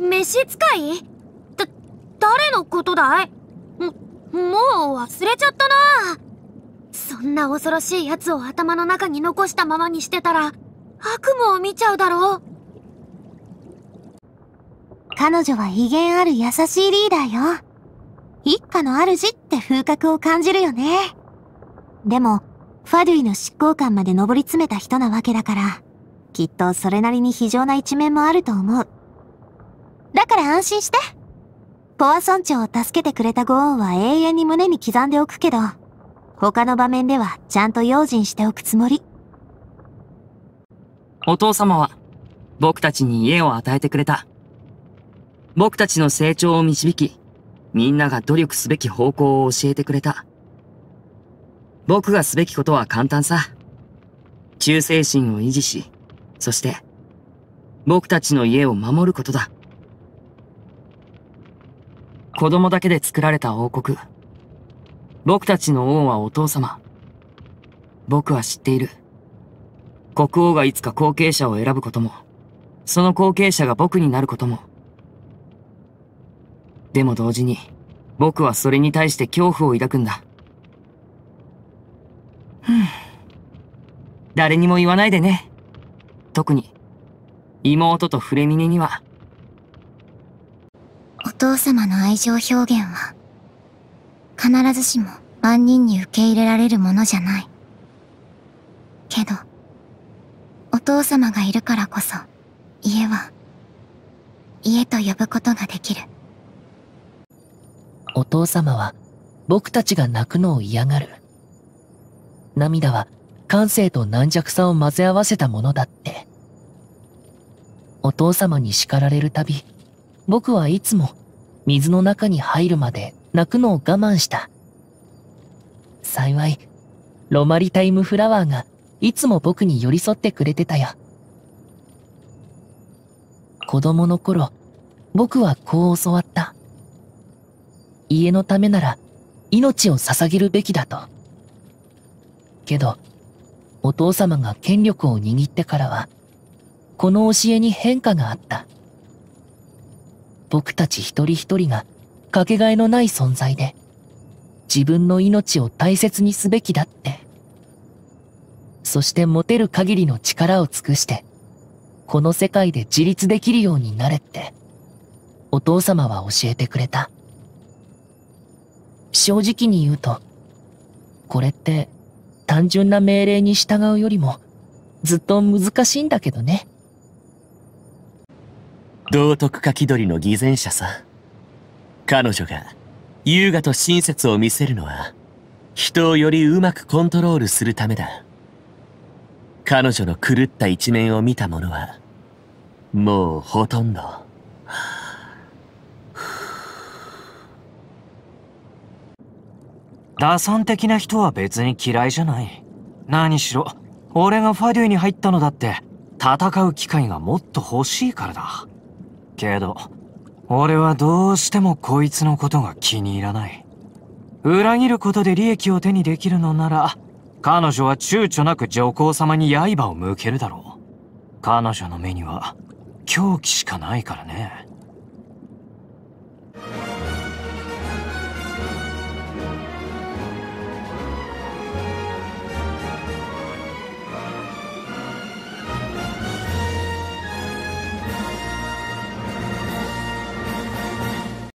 飯使いだ、誰のことだいも、もう忘れちゃったなそんな恐ろしい奴を頭の中に残したままにしてたら、悪夢を見ちゃうだろう。彼女は威厳ある優しいリーダーよ。一家の主って風格を感じるよね。でも、ファデュイの執行官まで上り詰めた人なわけだから、きっとそれなりに非情な一面もあると思う。だから安心して。ポア村長を助けてくれたご恩は永遠に胸に刻んでおくけど、他の場面ではちゃんと用心しておくつもり。お父様は、僕たちに家を与えてくれた。僕たちの成長を導き、みんなが努力すべき方向を教えてくれた。僕がすべきことは簡単さ。忠誠心を維持し、そして、僕たちの家を守ることだ。子供だけで作られた王国。僕たちの王はお父様。僕は知っている。国王がいつか後継者を選ぶことも、その後継者が僕になることも。でも同時に、僕はそれに対して恐怖を抱くんだ。ふん。誰にも言わないでね。特に、妹とフレミネには、父様の愛情表現は、必ずしも万人に受け入れられるものじゃない。けど、お父様がいるからこそ、家は、家と呼ぶことができる。お父様は、僕たちが泣くのを嫌がる。涙は、感性と軟弱さを混ぜ合わせたものだって。お父様に叱られるたび、僕はいつも水の中に入るまで泣くのを我慢した。幸い、ロマリタイムフラワーがいつも僕に寄り添ってくれてたよ。子供の頃、僕はこう教わった。家のためなら命を捧げるべきだと。けど、お父様が権力を握ってからは、この教えに変化があった。僕たち一人一人がかけがえのない存在で、自分の命を大切にすべきだって。そして持てる限りの力を尽くして、この世界で自立できるようになれって、お父様は教えてくれた。正直に言うと、これって単純な命令に従うよりもずっと難しいんだけどね。道徳か気取りの偽善者さ。彼女が優雅と親切を見せるのは、人をよりうまくコントロールするためだ。彼女の狂った一面を見た者は、もうほとんど。打算的な人は別に嫌いじゃない。何しろ、俺がファデューに入ったのだって、戦う機会がもっと欲しいからだ。けど俺はどうしてもこいつのことが気に入らない裏切ることで利益を手にできるのなら彼女は躊躇なく女皇様に刃を向けるだろう彼女の目には狂気しかないからね